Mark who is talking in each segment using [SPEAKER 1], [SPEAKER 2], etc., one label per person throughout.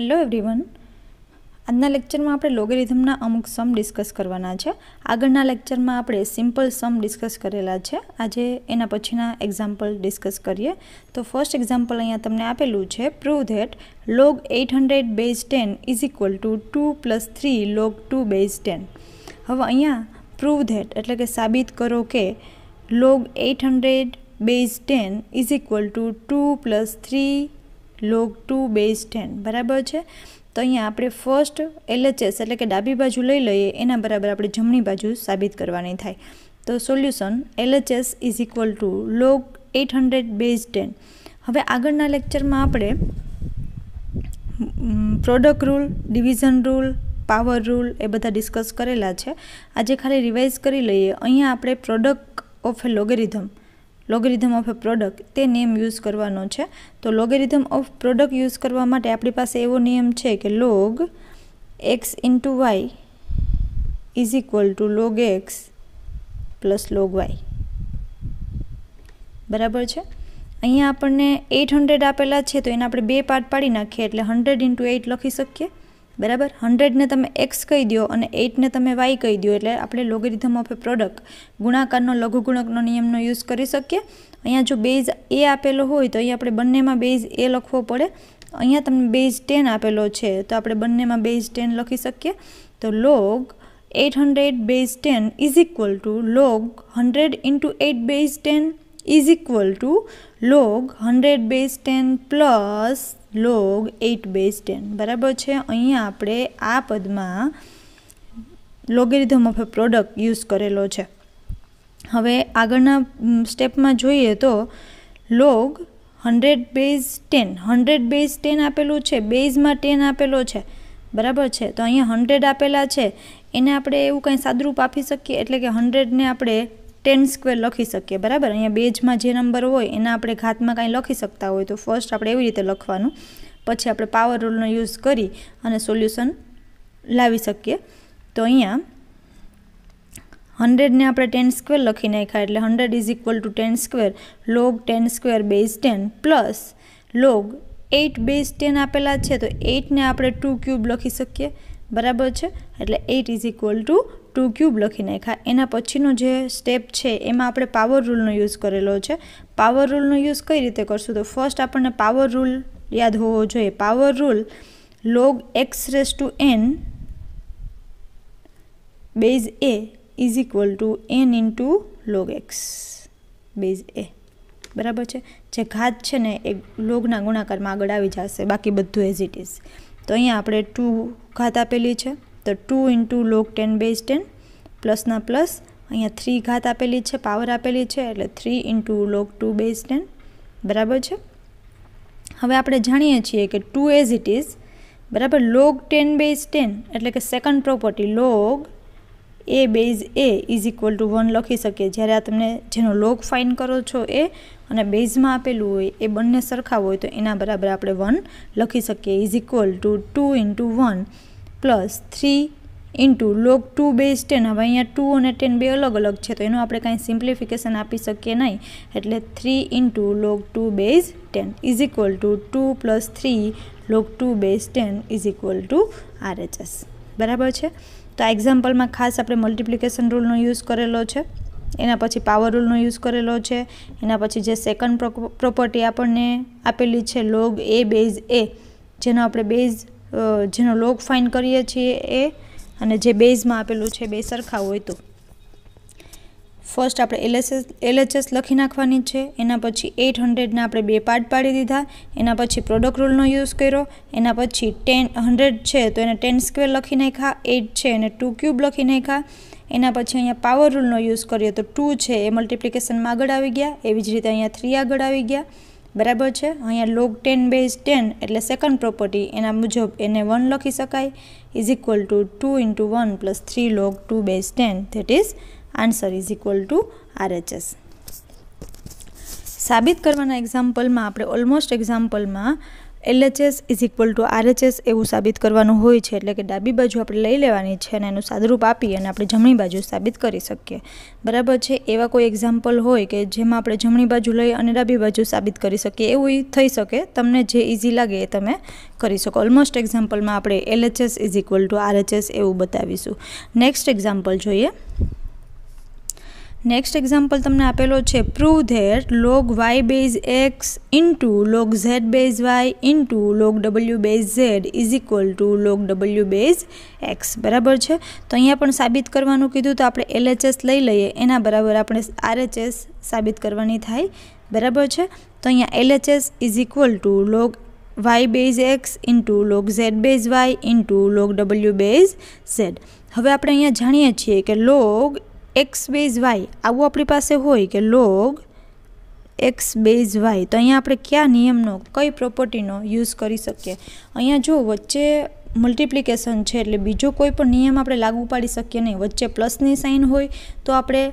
[SPEAKER 1] hello everyone આજના લેક્ચરમાં આપણે લોગેરિધમના અમુક સમ ડિસ્કસ કરવાના છે આગળના લેક્ચરમાં આપણે સિમ્પલ સમ ડિસ્કસ કરેલા છે આજે એના પછીના એક્ઝામ્પલ ડિસ્કસ કરીએ તો ફર્સ્ટ એક્ઝામ્પલ અહીંયા તમને આપેલું છે prove that log eight hundred base ten is equal to two plus three log two base ten હવે અહીંયા પ્રૂવ ધેટ એટલે કે સાબિત કરો કે log eight hundred base ten is equal to two plus three log two base ten બરાબર છે તો અહીંયા આપણે ફર્સ્ટ એલએચએસ એટલે કે ડાબી બાજુ લઈ લઈએ એના બરાબર આપણે જમણી બાજુ સાબિત કરવાની થાય તો solution LHS is equal to log eight hundred base ten હવે આગળના લેક્ચરમાં આપણે product rule division rule power rule એ બધા ડિસ્કસ કરેલા છે આજે ખાલી રિવાઇઝ કરી લઈએ અહીંયા આપણે product of a logarithm logarithm of a product તે નિયમ યુઝ કરવાનો છે તો લોગેરિધમ ઓફ પ્રોડક્ટ યુઝ કરવા માટે આપણી પાસે એવો નિયમ છે કે log x into Y is equal to log X plus log Y બરાબર છે અહીંયા આપણને એઇટ હંડ્રેડ આપેલા છે તો એને આપણે બે પાર્ટ પાડી નાખીએ એટલે હંડ્રેડ ઇન્ટુ એઇટ લખી શકીએ બરાબર હંડ્રેડને તમે એક્સ કહી દો અને એઇટને તમે વાય કહી દો એટલે આપણે લોગરિધમ ઓફ એ પ્રોડક્ટ ગુણાકારનો લઘુગુણકનો નિયમનો યુઝ કરી શકીએ અહીંયા જો બેઝ એ આપેલો હોય તો અહીંયા આપણે બંનેમાં બેઝ એ લખવો પડે અહીંયા તમને બેઝ ટેન આપેલો છે તો આપણે બંનેમાં બેઝ ટેન લખી શકીએ તો log eight hundred base ten is equal to log hundred into eight base ten is equal to log hundred base ten plus log eight base ten બરાબર છે અહીંયા આપણે આ પદમાં લોગેરિધમ ઓફ પ્રોડક્ટ યુઝ કરેલો છે હવે આગળના સ્ટેપમાં જોઈએ તો log hundred base ten hundred base ten આપેલું છે બેઝમાં ટેન આપેલો છે બરાબર છે તો અહીંયા હંડ્રેડ આપેલા છે એને આપણે એવું કંઈ સાદરૂપ આપી શકીએ એટલે કે હંડ્રેડને આપણે ટેન સ્ક્વેર લખી શકીએ બરાબર અહીંયા બેજમાં જે નંબર હોય એના આપણે ઘાતમાં કાંઈ લખી શકતા હોય તો ફર્સ્ટ આપણે એવી રીતે લખવાનું પછી આપણે પાવર રૂલનો યુઝ કરી અને સોલ્યુશન લાવી શકીએ તો અહીંયા હંડ્રેડને આપણે ટેન સ્ક્વેર લખી નાખ્યા એટલે hundred is equal to ten square log ten square base ten plus log eight base ten આપેલા છે તો એઇટને આપણે ટુ ક્યુબ લખી શકીએ બરાબર છે એટલે eight is equal to two cube લખી નાખ્યા એના પછીનો જે સ્ટેપ છે એમાં આપણે પાવર રૂલનો યુઝ કરેલો છે પાવર રૂલનો યુઝ કઈ રીતે કરશું તો ફર્સ્ટ આપણને પાવર રૂલ યાદ હોવો જોઈએ power rule log x raise to N base A is equal to N into log x base A બરાબર છે જે ઘાત છે ને એ લોગના ગુણાકારમાં આગળ આવી જશે બાકી બધું એઝ ઇટ ઇઝ તો અહીંયા આપણે ટુ ઘાત આપેલી છે તો two into log ten base ten પ્લસના પ્લસ અહીંયા થ્રી ઘાત આપેલી છે પાવર આપેલી છે એટલે three into log two base ten બરાબર છે હવે આપણે જાણીએ છીએ કે ટુ એઝ ઇટ ઇઝ બરાબર લોગ ટેન બેઝ ટેન એટલે કે second property log A base A is equal to one લખી શકીએ જ્યારે આ તમને જેનો લોગ ફાઇન કરો છો એ અને બેઝમાં આપેલું હોય એ બંને સરખા હોય તો એના બરાબર આપણે વન લખી શકીએ is equal to two into one plus three into log two base ten હવે અહીંયા ટુ અને ટેન બે અલગ અલગ છે તો એનું આપણે કાંઈ સિમ્પ્લિફિકેશન આપી શકીએ નહીં એટલે three into log two base ten is equal to two plus three log two base ten is equal to RHS બરાબર છે તો આ એક્ઝામ્પલમાં ખાસ આપણે મલ્ટિપ્લિકેશન રૂલનો યુઝ કરેલો છે એના પછી પાવર રૂલનો યુઝ કરેલો છે એના પછી જે સેકન્ડ પ્રોપર્ટી આપણને આપેલી છે લોગ એ બેઝ એ જેનો આપણે બેઝ જેનો લોગ ફાઇન કરીએ છીએ એ અને જે બેઝમાં આપેલું છે બે સરખા હોય તો ફર્સ્ટ આપણે એલએસએસ એલએચએસ લખી નાખવાની છે એના પછી એઇટ હંડ્રેડના આપણે બે પાર્ટ પાડી દીધા એના પછી પ્રોડક્ટ રૂલનો યુઝ કર્યો એના પછી ટેન હંડ્રેડ છે તો એને ટેન સ્ક્વેર લખી નાખ્યા એટ છે એને ટુ ક્યુબ લખી નાખ્યા એના પછી અહીંયા પાવર રૂલનો યુઝ કરીએ તો ટુ છે એ મલ્ટિપ્લિકેશનમાં આગળ આવી ગયા એવી જ રીતે અહીંયા થ્રી આગળ આવી ગયા બરાબર છે અહીંયા લોગ ટેન બેઝ ટેન એટલે સેકન્ડ પ્રોપર્ટી એના મુજબ એને વન લખી શકાય is equal to two into one plus three log two base ten that is answer is equal to RHS સાબિત કરવાના એક્ઝામ્પલમાં આપણે ઓલમોસ્ટ એક્ઝામ્પલમાં LHS is equal to RHS એવું સાબિત કરવાનું હોય છે એટલે કે ડાબી બાજુ આપણે લઈ લેવાની છે અને એનું સાદરૂપ આપી અને આપણે જમણી બાજુ સાબિત કરી શકીએ બરાબર છે એવા કોઈ એક્ઝામ્પલ હોય કે જેમાં આપણે જમણી બાજુ લઈ અને ડાબી બાજુ સાબિત કરી શકીએ એવું થઈ શકે તમને જે ઇઝી લાગે એ તમે કરી શકો ઓલમોસ્ટ એક્ઝામ્પલમાં આપણે LHS is equal to RHS એવું બતાવીશું નેક્સ્ટ એક્ઝામ્પલ જોઈએ નેક્સ્ટ એક્ઝામ્પલ તમને આપેલો છે prove that log Y base X into log Z base Y into log W base Z is equal to log W base X બરાબર છે તો અહીંયા પણ સાબિત કરવાનું કીધું તો આપણે એલએચએસ લઈ લઈએ એના બરાબર આપણે આરએચએસ સાબિત કરવાની થાય બરાબર છે તો અહીંયા LHS is equal to log Y base X into log Z base Y into log W base Z હવે આપણે અહીંયા જાણીએ છીએ કે લોગ એક્સ બેઝ વાય આવું આપણી પાસે હોય કે લોગ એક્સ બેઝ વાય તો અહીંયા આપણે કયા નિયમનો કઈ પ્રોપર્ટીનો યુઝ કરી શકીએ અહીંયા જો વચ્ચે મલ્ટિપ્લિકેશન છે એટલે બીજો કોઈ પણ નિયમ આપણે લાગુ પાડી શકીએ નહીં વચ્ચે પ્લસની સાઇન હોય તો આપણે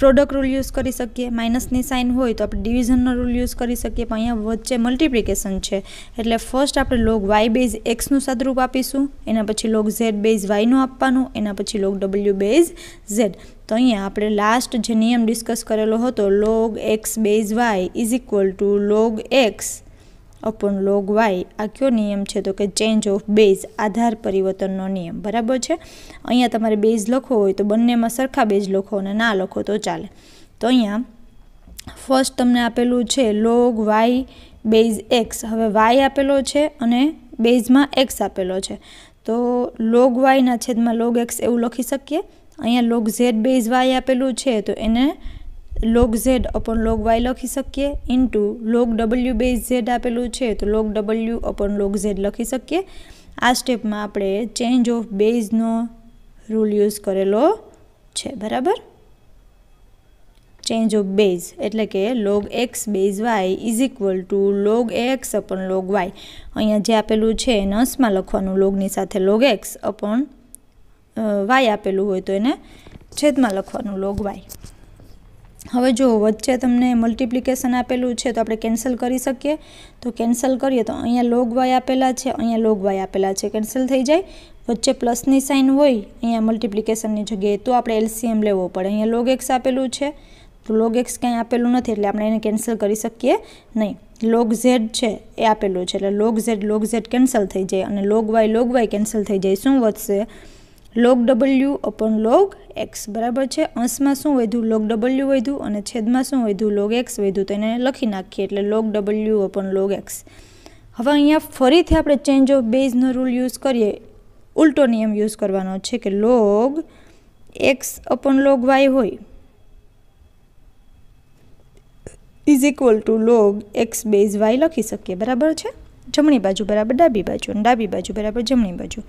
[SPEAKER 1] પ્રોડક્ટ રૂલ યુઝ કરી શકીએ માઇનસની સાઇન હોય તો આપણે ડિવિઝનનો રૂલ યુઝ કરી શકીએ પણ અહીંયા વચ્ચે મલ્ટિપ્લિકેશન છે એટલે ફર્સ્ટ આપણે લોગ વાય બેઝ એક્સનું સદરૂપ આપીશું એના પછી લોગ ઝેડ બેઝ વાયનું આપવાનું એના પછી લોગ ડબલ્યુ બેઝ ઝેડ તો અહીંયા આપણે લાસ્ટ જે નિયમ ડિસ્કસ કરેલો હતો log x base Y is equal to log x upon log Y આ કયો નિયમ છે તો કે ચેન્જ ઓફ બેઝ આધાર પરિવર્તનનો નિયમ બરાબર છે અહીંયા તમારે બેઝ લખવો હોય તો બંનેમાં સરખા બેઝ લખો અને ના લખો તો ચાલે તો અહીંયા ફર્સ્ટ તમને આપેલું છે લોગ વાય બેઝ એક્સ હવે વાય આપેલો છે અને બેઝમાં એક્સ આપેલો છે તો લોગ વાયના છેદમાં લોગ એક્સ એવું લખી શકીએ અહીંયા લોગ ઝેડ બેઝ વાય આપેલું છે તો એને log Z upon log Y લખી શકીએ into log W base Z આપેલું છે તો log W upon log Z લખી શકીએ આ સ્ટેપમાં આપણે ચેન્જ ઓફ બેઝનો રૂલ યુઝ કરેલો છે બરાબર ચેન્જ ઓફ બેઝ એટલે કે log x base Y is equal to log x upon log Y અહીંયા જે આપેલું છે એને અંશમાં લખવાનું લોગની સાથે લોગ એક્સ અપન વાય આપેલું હોય તો એને છેદમાં લખવાનું લોગ વાય હવે જો વચ્ચે તમને મલ્ટિપ્લિકેશન આપેલું છે તો આપણે કેન્સલ કરી શકીએ તો કેન્સલ કરીએ તો અહીંયા લોગ વાય આપેલા છે અહીંયા લોગ વાય આપેલા છે કેન્સલ થઈ જાય વચ્ચે પ્લસની સાઇન હોય અહીંયા મલ્ટિપ્લિકેશનની જગ્યાએ તો આપણે એલસીએમ લેવો પડે અહીંયા લોગ એક્સ આપેલું છે તો લોગ એક્સ ક્યાંય આપેલું નથી એટલે આપણે એને કેન્સલ કરી શકીએ નહીં લોગ ઝેડ છે એ આપેલું છે એટલે log Z log Z cancel થઈ જાય અને log Y log Y cancel થઈ જાય શું વધશે log W upon log x બરાબર છે અંશમાં શું વધ્યું લોગ ડબલ્યુ વધ્યું અને છેદમાં શું વધ્યું લોગ એક્સ વધ્યું તો એને લખી નાખીએ એટલે log W upon log X હવે અહીંયા ફરીથી આપણે ચેન્જ ઓફ બેઝનો રૂલ યુઝ કરીએ ઉલટો નિયમ યુઝ કરવાનો છે કે log x upon log Y હોય is equal to log x base Y લખી શકીએ બરાબર છે જમણી બાજુ બરાબર ડાબી બાજુ અને ડાબી બાજુ બરાબર જમણી બાજુ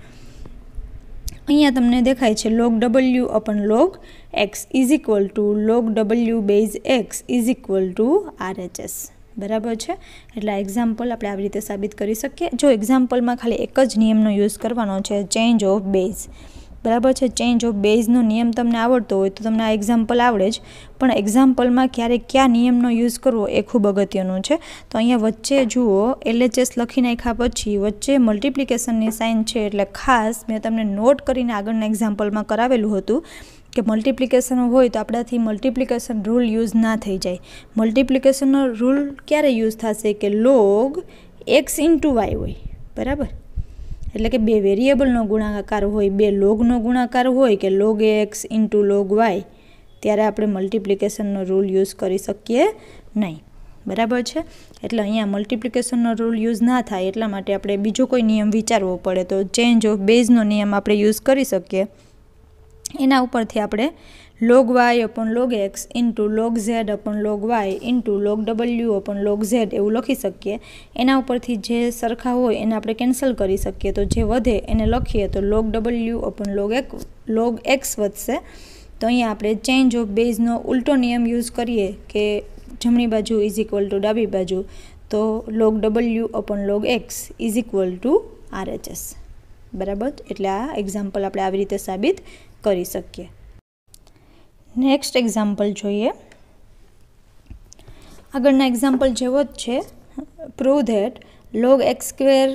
[SPEAKER 1] અહીંયા તમને દેખાય છે log W upon log x is equal to log W base x is equal to S બરાબર છે એટલે આ એક્ઝામ્પલ આપણે આવી રીતે સાબિત કરી શકીએ જો એક્ઝામ્પલમાં ખાલી એક જ નિયમનો યુઝ કરવાનો છે ચેન્જ ઓફ બેઝ બરાબર છે ચેન્જ ઓફ બેઝનો નિયમ તમને આવડતો હોય તો તમને આ એક્ઝામ્પલ આવડે જ પણ એક્ઝામ્પલમાં ક્યારે કયા નિયમનો યુઝ કરવો એ ખૂબ અગત્યનું છે તો અહીંયા વચ્ચે જુઓ એલએચએસ લખી નાખ્યા પછી વચ્ચે મલ્ટિપ્લિકેશનની સાઇન છે એટલે ખાસ મેં તમને નોટ કરીને આગળના એક્ઝામ્પલમાં કરાવેલું હતું કે મલ્ટિપ્લિકેશન હોય તો આપણાથી મલ્ટિપ્લિકેશન રૂલ યુઝ ના થઈ જાય મલ્ટિપ્લિકેશનનો રૂલ ક્યારે યુઝ થશે કે લોગ એક્સ ઇન્ટુ વાય હોય બરાબર એટલે કે બે વેરિયેબલનો ગુણાકાર હોય બે લોગનો ગુણાકાર હોય કે log x into log y ત્યારે આપણે મલ્ટિપ્લિકેશનનો રૂલ યુઝ કરી શકીએ નહીં બરાબર છે એટલે અહીંયા મલ્ટિપ્લિકેશનનો રૂલ યુઝ ના થાય એટલા માટે આપણે બીજો કોઈ નિયમ વિચારવો પડે તો ચેન્જ ઓફ બેઝનો નિયમ આપણે યુઝ કરી શકીએ એના ઉપરથી આપણે log y upon log x into log z upon log y into log W upon log z એવું લખી શકીએ એના ઉપરથી જે સરખા હોય એને આપણે કેન્સલ કરી શકીએ તો જે વધે એને લખીએ તો log W upon log x log x વધશે તો અહીંયા આપણે ચેન્જ ઓફ બેઝનો ઉલટો નિયમ યુઝ કરીએ કે જમણી બાજુ ઇઝ ઇક્વલ ટુ ડાબી બાજુ તો log W upon log x is equal to RHS બરાબર એટલે આ એક્ઝામ્પલ આપણે આવી રીતે સાબિત કરી શકીએ નેક્સ્ટ એક્ઝામ્પલ જોઈએ આગળના એક્ઝામ્પલ જેવો જ છે prove that log x square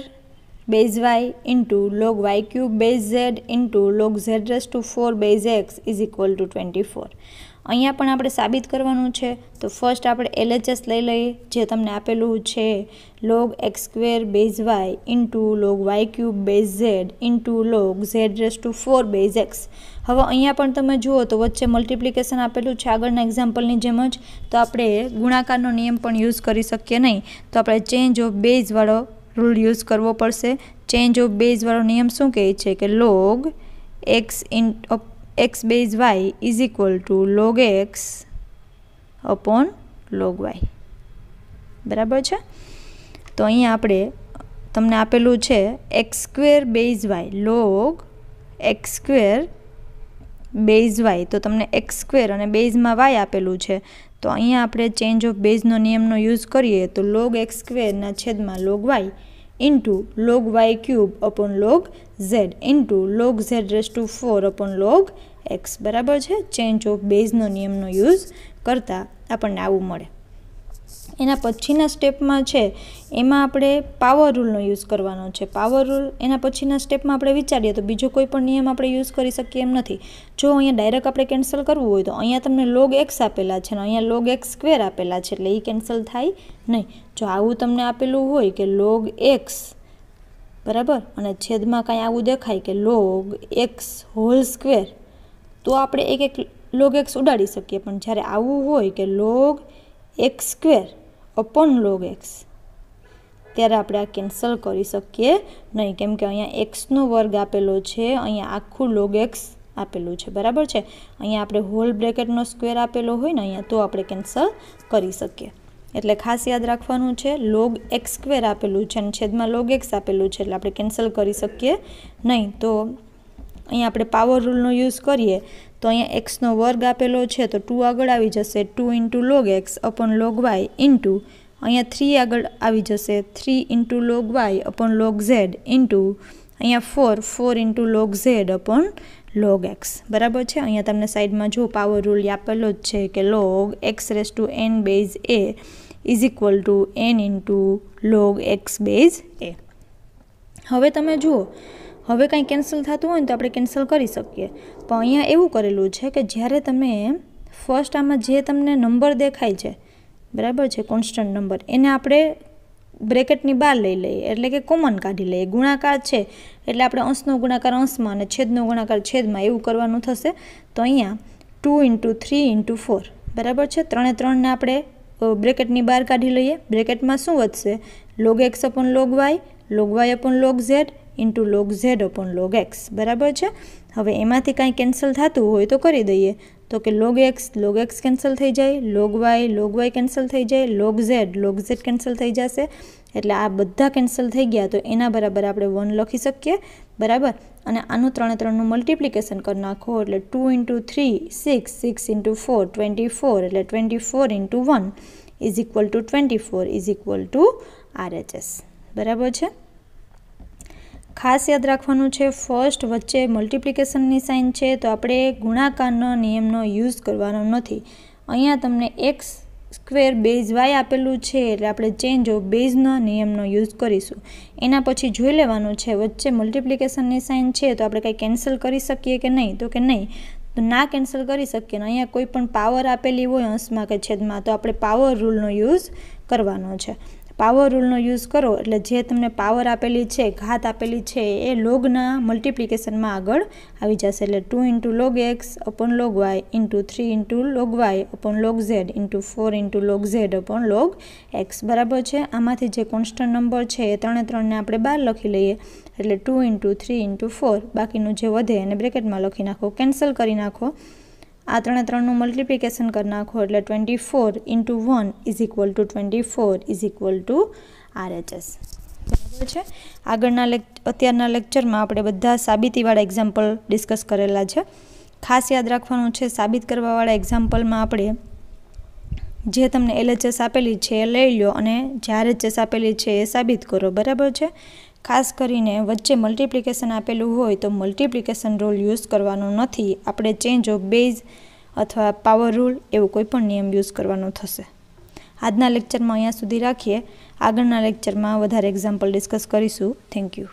[SPEAKER 1] base Y into log y cube base z into log z raise to four base x is equal to twenty four અહીંયા પણ આપણે સાબિત કરવાનું છે તો ફર્સ્ટ આપણે એલએચએસ લઈ લઈએ જે તમને આપેલું છે log x square base Y into log y cube base z into log z raise to four base x હવે અહીંયા પણ તમે જુઓ તો વચ્ચે મલ્ટિપ્લિકેશન આપેલું છે આગળના એક્ઝામ્પલની જેમ જ તો આપણે ગુણાકારનો નિયમ પણ યુઝ કરી શકીએ નહીં તો આપણે ચેન્જ ઓફ બેઝવાળો રૂલ યુઝ કરવો પડશે ચેન્જ ઓફ બેઝવાળો નિયમ શું કહે છે કે log x in x base Y is equal to log x upon log Y બરાબર છે તો અહીં આપણે તમને આપેલું છે x square base y log x square base y તો તમને એક્સ સ્ક્વેર અને બેઝમાં વાય આપેલું છે તો અહીંયા આપણે ચેન્જ ઓફ બેઝનો નિયમનો યુઝ કરીએ તો લોગ એક્સ સ્ક્વેરના છેદમાં log y into log y cube upon log z into log z raise to four upon log x બરાબર છે ચેન્જ ઓફ બેઝનો નિયમનો યુઝ કરતાં આપણને આવું મળે એના પછીના સ્ટેપમાં છે એમાં આપણે પાવર રૂલનો યુઝ કરવાનો છે પાવર રૂલ એના પછીના સ્ટેપમાં આપણે વિચારીએ તો બીજો કોઈ પણ નિયમ આપણે યુઝ કરી શકીએ એમ નથી જો અહીંયા ડાયરેક્ટ આપણે કેન્સલ કરવું હોય તો અહીંયા તમને લોગ એક્સ આપેલા છે અને અહીંયા લોગ એક્સ સ્ક્વેર આપેલા છે એટલે એ કેન્સલ થાય નહીં જો આવું તમને આપેલું હોય કે લોગ એક્સ બરાબર અને છેદમાં કાંઈ આવું દેખાય કે લોગ એક્સ હોલ સ્ક્વેર તો આપણે એક એક લોગ એક્સ ઉડાડી શકીએ પણ જ્યારે આવું હોય કે log x square upon log x ત્યારે આપણે આ કેન્સલ કરી શકીએ નહીં કેમ કે અહીંયા એક્સનો વર્ગ આપેલો છે અહીંયા આખું લોગ એક્સ આપેલું છે બરાબર છે અહીંયા આપણે હોલ બ્રેકેટનો સ્ક્વેર આપેલો હોય ને અહીંયા તો આપણે કેન્સલ કરી શકીએ એટલે ખાસ યાદ રાખવાનું છે લોગ એક્સ સ્ક્વેર આપેલું છે અને છેદમાં લોગ એક્સ આપેલું છે એટલે આપણે કેન્સલ કરી શકીએ નહીં તો અહીંયા આપણે પાવર રૂલનો યુઝ કરીએ તો અહીંયા એક્સનો વર્ગ આપેલો છે તો ટુ આગળ આવી જશે two into log x upon log y into અહીંયા થ્રી આગળ આવી જશે three into log y upon log z into અહીંયા four four into log Z upon log x બરાબર છે અહીંયા તમને સાઈડમાં જો પાવર રૂલ આપેલો જ છે કે log x raise to N base A is equal to n into log x base a હવે તમે જુઓ હવે કંઈ કેન્સલ થતું હોય ને તો આપણે કેન્સલ કરી શકીએ પણ અહીંયા એવું કરેલું છે કે જ્યારે તમે ફર્સ્ટ આમાં જે તમને નંબર દેખાય છે બરાબર છે કોન્સ્ટન્ટ નંબર એને આપણે બ્રેકેટની બહાર લઈ લઈએ એટલે કે કોમન કાઢી લઈએ ગુણાકાર છે એટલે આપણે અંશનો ગુણાકાર અંશમાં અને છેદનો ગુણાકાર છેદમાં એવું કરવાનું થશે તો અહીંયા two into three into four બરાબર છે ત્રણે ત્રણને આપણે બ્રેકેટની બહાર કાઢી લઈએ બ્રેકેટમાં શું વધશે log x upon log Y log y upon log z into log z upon log x બરાબર છે હવે એમાંથી કાંઈ કેન્સલ થતું હોય તો કરી દઈએ તો કે log x log x cancel થઈ જાય log Y log Y cancel થઈ જાય log Z log Z cancel થઈ જશે એટલે આ બધા કેન્સલ થઈ ગયા તો એના બરાબર આપણે વન લખી શકીએ બરાબર અને આનું ત્રણે ત્રણનું મલ્ટિપ્લિકેશન કરી નાખો એટલે two into three six six into four twenty four એટલે twenty four into one is equal to twenty four is equal to S બરાબર છે ખાસ યાદ રાખવાનું છે ફર્સ્ટ વચ્ચે મલ્ટિપ્લિકેશનની સાઇન છે તો આપણે ગુણાકારના નિયમનો યુઝ કરવાનો નથી અહીંયા તમને એક્સ સ્ક્વેર બેઝ વાય આપેલું છે એટલે આપણે ચેન્જ ઓફ બેઝનો નિયમનો યુઝ કરીશું એના પછી જોઈ લેવાનું છે વચ્ચે મલ્ટિપ્લિકેશનની સાઇન છે તો આપણે કંઈ કેન્સલ કરી શકીએ કે નહીં તો કે નહીં તો ના કેન્સલ કરી શકીએ ને અહીંયા કોઈ પણ પાવર આપેલી હોય અંશમાં કે છેદમાં તો આપણે પાવર રૂલનો યુઝ કરવાનો છે પાવર રૂલનો યુઝ કરો એટલે જે તમને પાવર આપેલી છે ઘાત આપેલી છે એ લોગના મલ્ટિપ્લિકેશનમાં આગળ આવી જશે એટલે two into log x upon log y into three into log y upon log z into four into log z upon log x બરાબર છે આમાંથી જે કોન્સ્ટન્ટ નંબર છે એ ત્રણે ત્રણને આપણે બહાર લખી લઈએ એટલે two into three into four બાકીનું જે વધે એને બ્રેકેટમાં લખી નાખો કેન્સલ કરી નાખો આ ત્રણે ત્રણનું મલ્ટિપ્લિકેશન કરી નાખો એટલે twenty four into one is equal to twenty four is equal to RHS બરાબર છે આગળના લેક અત્યારના લેક્ચરમાં આપણે બધા સાબિતીવાળા એક્ઝામ્પલ ડિસ્કસ કરેલા છે ખાસ યાદ રાખવાનું છે સાબિત કરવાવાળા એક્ઝામ્પલમાં આપણે જે તમને એલએચએસ આપેલી છે એ લઈ લો અને જે આરએચએસ આપેલી છે એ સાબિત કરો બરાબર છે ખાસ કરીને વચ્ચે મલ્ટિપ્લિકેશન આપેલું હોય તો મલ્ટિપ્લિકેશન રૂલ યુઝ કરવાનો નથી આપણે ચેન્જ ઓફ બેઝ અથવા પાવર રૂલ એવો કોઈ નિયમ યુઝ કરવાનો થશે આજના લેક્ચરમાં અહીંયા સુધી રાખીએ આગળના લેક્ચરમાં વધારે એક્ઝામ્પલ ડિસ્કસ કરીશું થેન્ક યુ